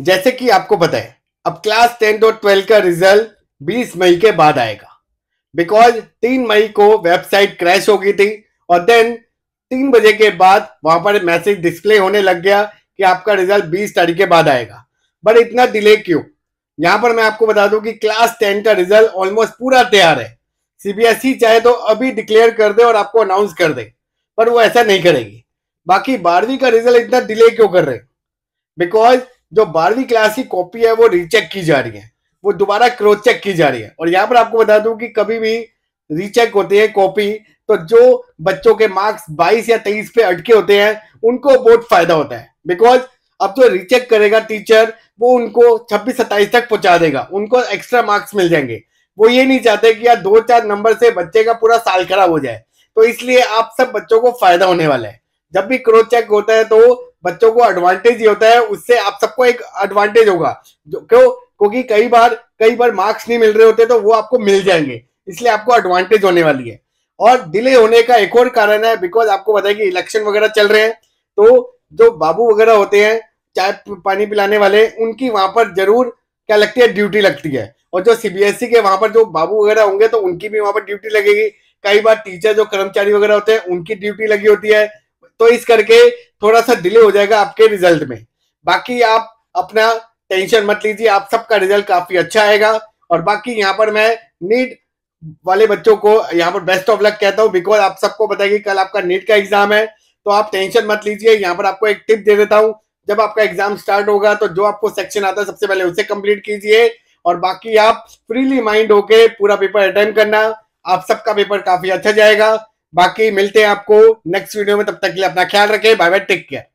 जैसे कि आपको पता है अब क्लास टेंथ और ट्वेल्व का रिजल्ट 20 मई के बाद आएगा बिकॉज तीन मई को वेबसाइट क्रैश हो गई थी और देन तीन बजे के बाद वहां पर मैसेज डिस्प्ले होने लग गया कि आपका रिजल्ट 20 तारीख के बाद आएगा बट इतना डिले क्यों यहां पर मैं आपको बता दूं कि क्लास टेन का रिजल्ट ऑलमोस्ट पूरा तैयार है सीबीएसई e चाहे तो अभी डिक्लेयर कर दे और आपको अनाउंस कर दे पर वो ऐसा नहीं करेगी बाकी बारहवीं का रिजल्ट इतना डिले क्यों कर रहे बिकॉज जो बारहवीं क्लास की कॉपी है वो रीचेक की जा रही है वो दोबारा क्रॉस चेक की जा रही है और यहाँ पर आपको बता दूं कि कभी भी रीचेक होती है कॉपी तो जो बच्चों के मार्क्स 22 या 23 पे अटके होते हैं उनको बहुत फायदा होता है बिकॉज अब जो रिचेक करेगा टीचर वो उनको 26 सत्ताईस तक पहुंचा देगा उनको एक्स्ट्रा मार्क्स मिल जाएंगे वो ये नहीं चाहते कि यार दो चार नंबर से बच्चे का पूरा साल खराब हो जाए तो इसलिए आप सब बच्चों को फायदा होने वाला है जब भी क्रोच चेक होता है तो बच्चों को एडवांटेज ये होता है उससे आप सबको एक एडवांटेज होगा क्यों क्योंकि कई बार कई बार मार्क्स नहीं मिल रहे होते तो वो आपको मिल जाएंगे इसलिए आपको एडवांटेज होने वाली है और डिले होने का एक और कारण है बिकॉज आपको बताया कि इलेक्शन वगैरह चल रहे हैं तो जो बाबू वगैरह होते हैं चाय पानी पिलाने वाले उनकी वहां पर जरूर क्या लगती है ड्यूटी लगती है और जो सीबीएसई e के वहां पर जो बाबू वगैरह होंगे तो उनकी भी वहां पर ड्यूटी लगेगी कई बार टीचर जो कर्मचारी वगैरह होते हैं उनकी ड्यूटी लगी होती है तो इस करके थोड़ा सा डिले हो जाएगा आपके रिजल्ट में बाकी आप अपना टेंशन मत लीजिए आप सबका रिजल्ट काफी अच्छा आएगा और बाकी यहाँ पर मैं नीट वाले बच्चों को यहाँ पर बेस्ट ऑफ लक कहता हूँ बिकॉज आप सबको पता कल आपका नीट का एग्जाम है तो आप टेंशन मत लीजिए यहाँ पर आपको एक टिप दे देता हूँ जब आपका एग्जाम स्टार्ट होगा तो जो आपको सेक्शन आता है सबसे पहले उसे कंप्लीट कीजिए और बाकी आप फ्रीली माइंड होके पूरा पेपर अटेम्प करना आप सबका पेपर काफी अच्छा जाएगा बाकी मिलते हैं आपको नेक्स्ट वीडियो में तब तक के लिए अपना ख्याल रखें बाय बाय टेक केयर